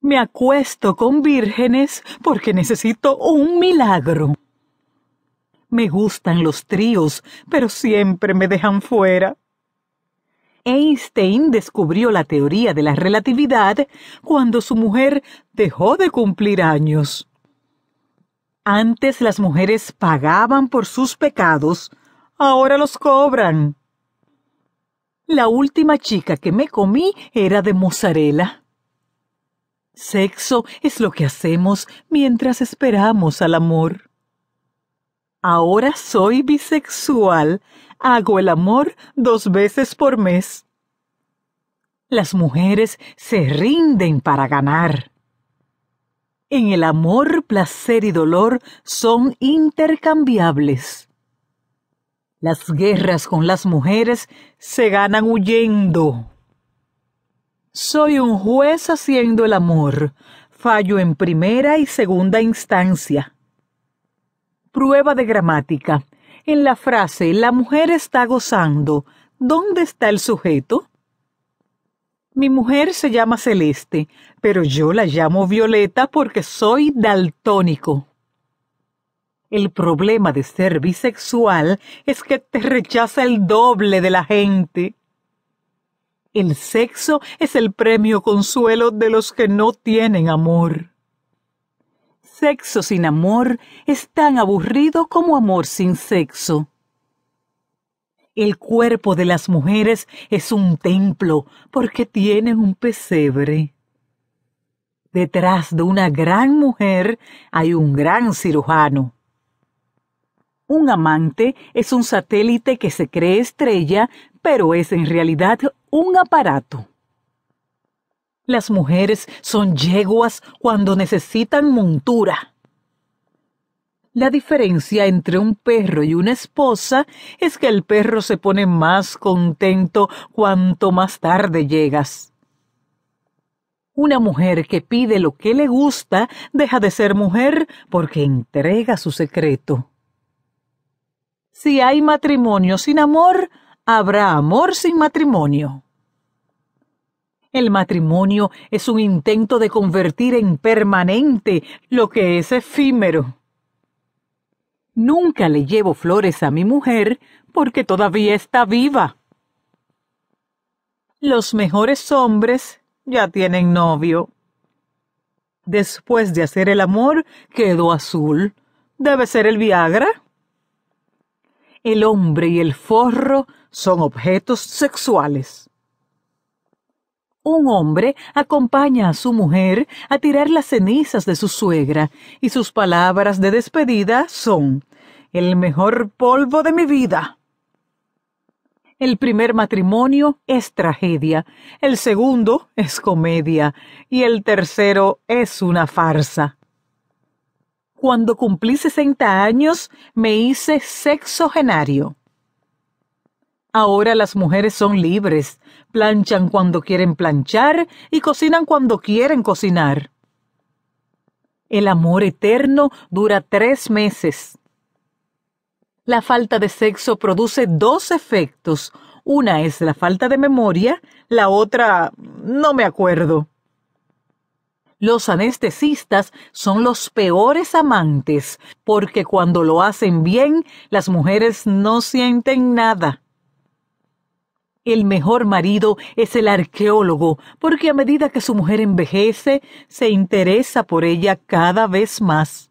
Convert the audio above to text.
Me acuesto con vírgenes porque necesito un milagro. Me gustan los tríos, pero siempre me dejan fuera. Einstein descubrió la teoría de la relatividad cuando su mujer dejó de cumplir años. Antes las mujeres pagaban por sus pecados, ahora los cobran. La última chica que me comí era de mozzarella. Sexo es lo que hacemos mientras esperamos al amor. Ahora soy bisexual. Hago el amor dos veces por mes. Las mujeres se rinden para ganar. En el amor, placer y dolor son intercambiables. Las guerras con las mujeres se ganan huyendo. Soy un juez haciendo el amor. Fallo en primera y segunda instancia. Prueba de gramática. En la frase la mujer está gozando, ¿dónde está el sujeto? Mi mujer se llama Celeste, pero yo la llamo Violeta porque soy daltónico. El problema de ser bisexual es que te rechaza el doble de la gente. El sexo es el premio consuelo de los que no tienen amor. Sexo sin amor es tan aburrido como amor sin sexo. El cuerpo de las mujeres es un templo porque tienen un pesebre. Detrás de una gran mujer hay un gran cirujano un amante es un satélite que se cree estrella, pero es en realidad un aparato. Las mujeres son yeguas cuando necesitan montura. La diferencia entre un perro y una esposa es que el perro se pone más contento cuanto más tarde llegas. Una mujer que pide lo que le gusta deja de ser mujer porque entrega su secreto si hay matrimonio sin amor, habrá amor sin matrimonio. El matrimonio es un intento de convertir en permanente lo que es efímero. Nunca le llevo flores a mi mujer porque todavía está viva. Los mejores hombres ya tienen novio. Después de hacer el amor, quedó azul. ¿Debe ser el Viagra? el hombre y el forro son objetos sexuales. Un hombre acompaña a su mujer a tirar las cenizas de su suegra y sus palabras de despedida son el mejor polvo de mi vida. El primer matrimonio es tragedia, el segundo es comedia y el tercero es una farsa. Cuando cumplí 60 años me hice sexogenario. Ahora las mujeres son libres, planchan cuando quieren planchar y cocinan cuando quieren cocinar. El amor eterno dura tres meses. La falta de sexo produce dos efectos. Una es la falta de memoria, la otra no me acuerdo. Los anestesistas son los peores amantes porque cuando lo hacen bien, las mujeres no sienten nada. El mejor marido es el arqueólogo, porque a medida que su mujer envejece, se interesa por ella cada vez más.